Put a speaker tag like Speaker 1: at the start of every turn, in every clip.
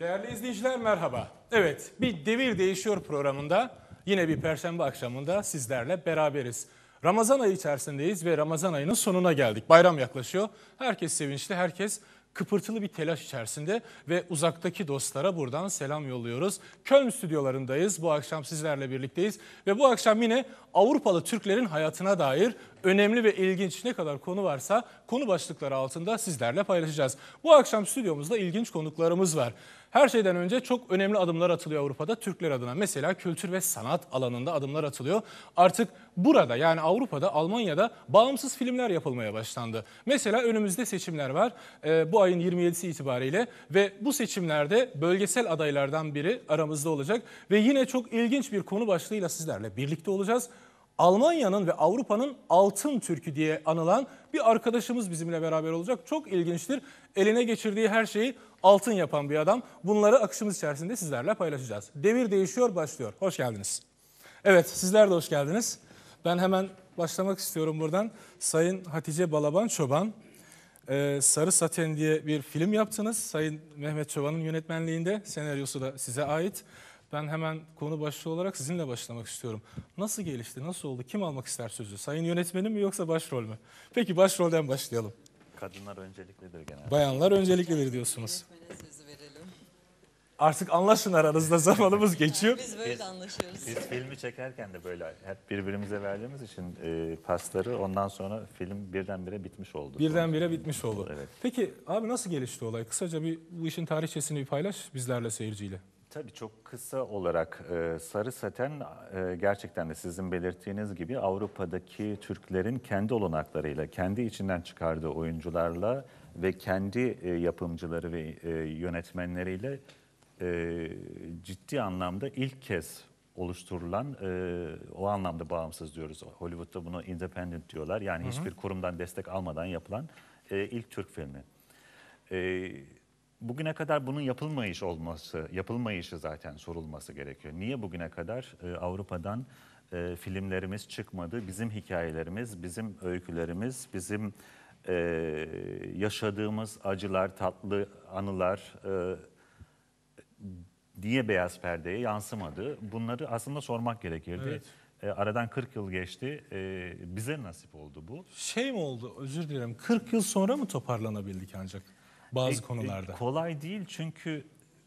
Speaker 1: Değerli izleyiciler merhaba. Evet, bir devir değişiyor programında yine bir perşembe akşamında sizlerle beraberiz. Ramazan ayı içerisindeyiz ve Ramazan ayının sonuna geldik. Bayram yaklaşıyor. Herkes sevinçli, herkes kıpırtılı bir telaş içerisinde ve uzaktaki dostlara buradan selam yolluyoruz. Köln stüdyolarındayız. Bu akşam sizlerle birlikteyiz ve bu akşam yine Avrupalı Türklerin hayatına dair önemli ve ilginç ne kadar konu varsa konu başlıkları altında sizlerle paylaşacağız. Bu akşam stüdyomuzda ilginç konuklarımız var. Her şeyden önce çok önemli adımlar atılıyor Avrupa'da Türkler adına. Mesela kültür ve sanat alanında adımlar atılıyor. Artık burada yani Avrupa'da, Almanya'da bağımsız filmler yapılmaya başlandı. Mesela önümüzde seçimler var. E, bu ayın 27'si itibariyle ve bu seçimlerde bölgesel adaylardan biri aramızda olacak ve yine çok ilginç bir konu başlığıyla sizlerle birlikte olacağız. Almanya'nın ve Avrupa'nın altın türkü diye anılan bir arkadaşımız bizimle beraber olacak. Çok ilginçtir. Eline geçirdiği her şeyi altın yapan bir adam. Bunları akışımız içerisinde sizlerle paylaşacağız. Devir değişiyor başlıyor. Hoş geldiniz. Evet sizler de hoş geldiniz. Ben hemen başlamak istiyorum buradan. Sayın Hatice Balaban Çoban, e, Sarı Saten diye bir film yaptınız. Sayın Mehmet Çoban'ın yönetmenliğinde senaryosu da size ait. Ben hemen konu başlığı olarak sizinle başlamak istiyorum. Nasıl gelişti, nasıl oldu, kim almak ister sözü? Sayın yönetmenim mi yoksa başrol mü? Peki başrolden başlayalım.
Speaker 2: Kadınlar önceliklidir genelde. Bayanlar
Speaker 1: önceliklidir diyorsunuz.
Speaker 2: Yönetmene sözü verelim. Artık anlaşın aranızda zamanımız geçiyor. Biz böyle Biz- anlaşıyoruz. Biz filmi çekerken de böyle hep birbirimize verdiğimiz için e, pasları ondan sonra film birdenbire bitmiş oldu. Birdenbire bitmiş oldu. Evet.
Speaker 1: Peki abi nasıl gelişti olay? Kısaca bir bu işin tarihçesini bir paylaş bizlerle seyirciyle.
Speaker 2: Tabii çok kısa olarak e, sarı saten e, gerçekten de sizin belirttiğiniz gibi Avrupa'daki Türklerin kendi olanaklarıyla, kendi içinden çıkardığı oyuncularla ve kendi e, yapımcıları ve e, yönetmenleriyle ciddi anlamda ilk kez oluşturulan o anlamda bağımsız diyoruz. Hollywood'da bunu independent diyorlar. Yani Hı -hı. hiçbir kurumdan destek almadan yapılan ilk Türk filmi. Evet bugüne kadar bunun yapılmayış olması, yapılmayışı zaten sorulması gerekiyor. Niye bugüne kadar ee, Avrupa'dan e, filmlerimiz çıkmadı, bizim hikayelerimiz, bizim öykülerimiz, bizim e, yaşadığımız acılar, tatlı anılar e, niye beyaz perdeye yansımadı? Bunları aslında sormak gerekirdi. Evet. E, aradan 40 yıl geçti. E, bize nasip oldu bu. Şey mi oldu? Özür dilerim.
Speaker 1: 40 yıl sonra mı toparlanabildik ancak? bazı e, e, konularda.
Speaker 2: Kolay değil çünkü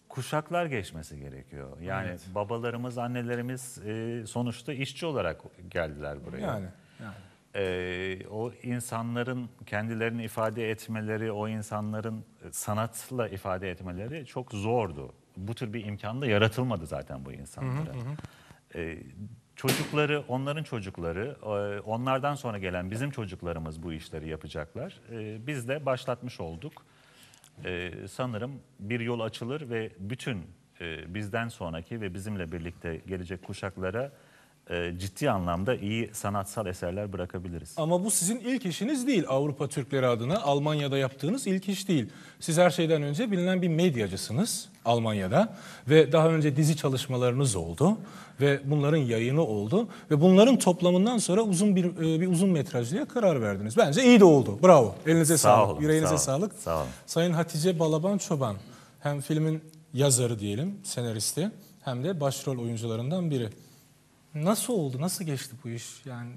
Speaker 2: kuşaklar geçmesi gerekiyor. Yani evet. babalarımız, annelerimiz e, sonuçta işçi olarak geldiler buraya. Yani. yani. E, o insanların kendilerini ifade etmeleri, o insanların sanatla ifade etmeleri çok zordu. Bu tür bir imkan da yaratılmadı zaten bu insanlara. Hı e, çocukları, onların çocukları, e, onlardan sonra gelen bizim çocuklarımız bu işleri yapacaklar. Biz de başlatmış olduk e, sanırım bir yol açılır ve bütün e, bizden sonraki ve bizimle birlikte gelecek kuşaklara e, ciddi anlamda iyi sanatsal eserler bırakabiliriz.
Speaker 1: Ama bu sizin ilk işiniz değil Avrupa Türkleri adına Almanya'da yaptığınız ilk iş değil. Siz her şeyden önce bilinen bir medyacısınız Almanya'da ve daha önce dizi çalışmalarınız oldu ve bunların yayını oldu ve bunların toplamından sonra uzun bir, e, bir uzun metrajlıya karar verdiniz. Bence iyi de oldu. Bravo. Elinize sağ sağlık, olun, yüreğinize sağ olun, sağlık. Sağ olun. Sayın Hatice Balaban Çoban hem filmin yazarı diyelim, senaristi hem de başrol oyuncularından biri. Nasıl oldu? Nasıl geçti bu iş? Yani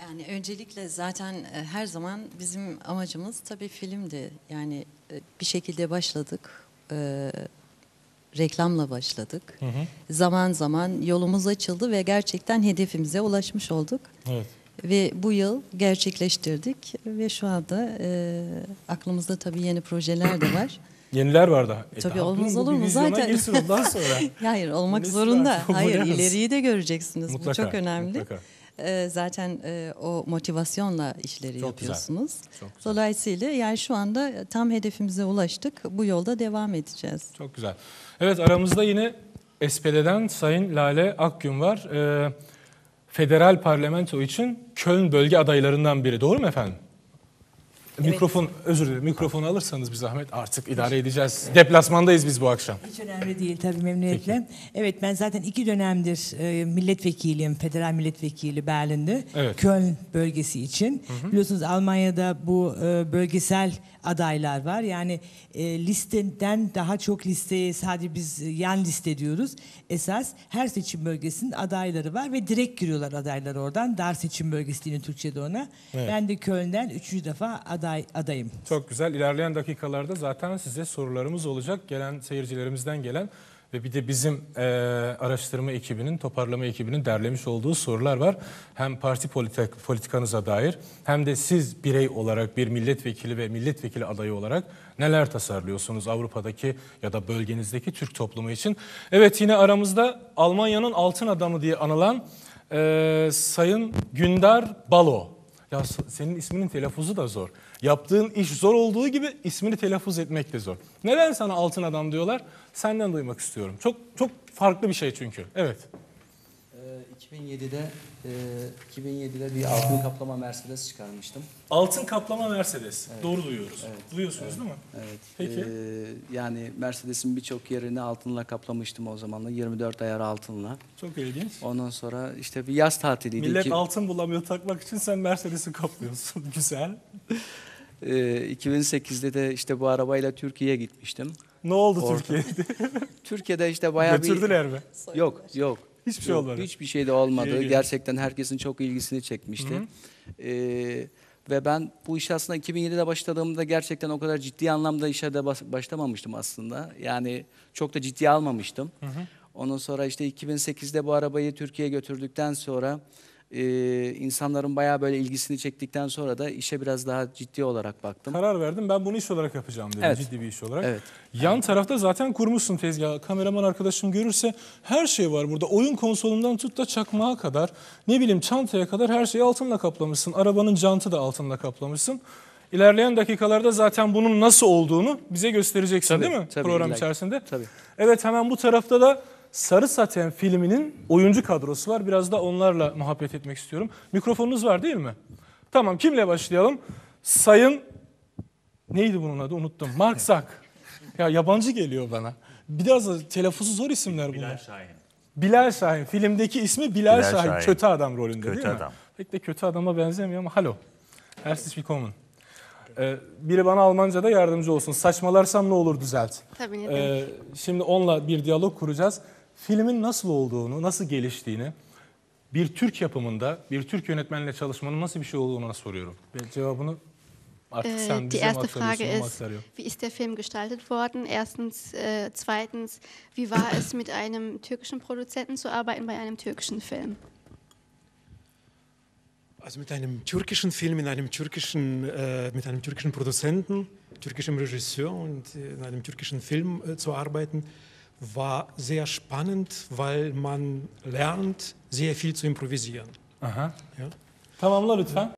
Speaker 1: yani öncelikle zaten e, her zaman bizim amacımız tabii filmdi. Yani e, bir şekilde başladık. E, reklamla başladık. Hı hı. Zaman zaman yolumuz açıldı ve gerçekten hedefimize ulaşmış olduk. Evet. Ve bu yıl gerçekleştirdik ve şu anda aklımızda tabii yeni projeler de var. Yeniler var daha. E Tabii daha olmaz olur mu zaten? Girsin ondan sonra. Hayır olmak Nesi zorunda. Var? Hayır ileriyi de göreceksiniz. Mutlaka, Bu çok önemli. Ee, zaten e, o motivasyonla işleri çok yapıyorsunuz. Güzel. Çok güzel. Dolayısıyla yani şu anda tam hedefimize ulaştık. Bu yolda devam edeceğiz. Çok güzel. Evet aramızda yine SPD'den Sayın Lale Akgün var. Ee, federal parlamento için Köln bölge adaylarından biri. Doğru mu efendim? Mikrofon, özür dilerim. Mikrofonu alırsanız bir zahmet artık idare edeceğiz. Deplasmandayız biz bu akşam. Hiç önemli değil tabii memnuniyetle. Evet ben zaten iki dönemdir e, milletvekiliyim. Federal milletvekili Berlin'de. Evet. Köln bölgesi için. Hı hı. Biliyorsunuz Almanya'da bu e, bölgesel adaylar var. Yani e, listeden daha çok listeye sadece biz e, yan liste diyoruz. Esas her seçim bölgesinin adayları var ve direkt giriyorlar adaylar oradan. Dar seçim bölgesi diyeyim Türkçe'de ona. Evet. Ben de Köln'den üçüncü defa aday aday adayım. Çok güzel. İlerleyen dakikalarda zaten size sorularımız olacak. Gelen seyircilerimizden gelen ve bir de bizim e, araştırma ekibinin, toparlama ekibinin derlemiş olduğu sorular var. Hem parti politik, politikanıza dair hem de siz birey olarak bir milletvekili ve milletvekili adayı olarak neler tasarlıyorsunuz Avrupa'daki ya da bölgenizdeki Türk toplumu için? Evet yine aramızda Almanya'nın altın adamı diye anılan e, Sayın Gündar Balo ya senin isminin telaffuzu da zor. Yaptığın iş zor olduğu gibi ismini telaffuz etmek de zor. Neden sana altın adam diyorlar? Senden duymak istiyorum. Çok çok farklı bir şey çünkü.
Speaker 2: Evet. 2007'de ee, e, 2007'de bir altın kaplama Mercedes çıkarmıştım.
Speaker 1: Altın kaplama Mercedes. Evet. Doğru duyuyoruz. Evet. Duyuyorsunuz evet. değil mi?
Speaker 2: Evet. Peki. Ee, yani Mercedes'in birçok yerini altınla kaplamıştım o zamanla. 24 ayar altınla. Çok ilginç. Ondan sonra işte bir yaz tatiliydi. Millet ki...
Speaker 1: altın bulamıyor takmak için sen Mercedes'i kaplıyorsun. Güzel.
Speaker 2: Ee, 2008'de de işte bu arabayla Türkiye'ye gitmiştim. Ne oldu Orta. Türkiye'de? Türkiye'de işte bayağı Götürdüler bir... Götürdüler mi? Yok, yok. Hiçbir şey olmadı. Hiçbir şey de olmadı. İyi. Gerçekten herkesin çok ilgisini çekmişti. Hı -hı. Ee, ve ben bu iş aslında 2007'de başladığımda gerçekten o kadar ciddi anlamda işe de başlamamıştım aslında. Yani çok da ciddi almamıştım. Hı hı. Ondan sonra işte 2008'de bu arabayı Türkiye'ye götürdükten sonra e, insanların bayağı böyle ilgisini çektikten sonra da işe biraz daha ciddi olarak baktım.
Speaker 1: Karar verdim ben bunu iş olarak yapacağım dedim evet. ciddi bir iş olarak. Evet. Yan evet. tarafta zaten kurmuşsun tezgah. Kameraman arkadaşım görürse her şey var burada. Oyun konsolundan tut da çakmağa kadar ne bileyim çantaya kadar her şeyi altınla kaplamışsın. Arabanın cantı da altınla kaplamışsın. İlerleyen dakikalarda zaten bunun nasıl olduğunu bize göstereceksin tabii, değil mi? Tabii, Program illaki. içerisinde. Tabii. Evet hemen bu tarafta da Sarı Saten filminin oyuncu kadrosu var. Biraz da onlarla muhabbet etmek istiyorum. Mikrofonunuz var değil mi? Tamam kimle başlayalım? Sayın neydi bunun adı unuttum. Mark Zak. ya yabancı geliyor bana. Biraz da telaffuzu zor isimler bunlar. Bilal Şahin. Bilal Şahin. Filmdeki ismi Bilal, Bilal Şahin. Şahin. Kötü adam rolünde kötü değil adam. mi? Pek de kötü adama benzemiyor ama halo. Herzlich willkommen. Ee, biri bana Almanca'da yardımcı olsun. Saçmalarsam ne olur düzelt. Tabii. Ee, şimdi onunla bir diyalog kuracağız. filmin nasıl olduğunu, nasıl geliştiğini, bir Türk yapımında, bir Türk yönetmenle çalışmanın nasıl bir şey olduğunu ona soruyorum. Ve cevabını artık äh, sen äh, bize Die erste Frage ist, wie ist der Film gestaltet worden? Erstens. Äh, zweitens, wie war es, mit einem türkischen Produzenten zu arbeiten bei einem türkischen Film? Also mit einem türkischen Film, in einem türkischen, äh, mit einem türkischen Produzenten, türkischem Regisseur und äh, in einem türkischen Film äh, zu arbeiten, war sehr spannend, weil man lernt, sehr viel zu improvisieren. Aha. Ja. Tamamla lütfen.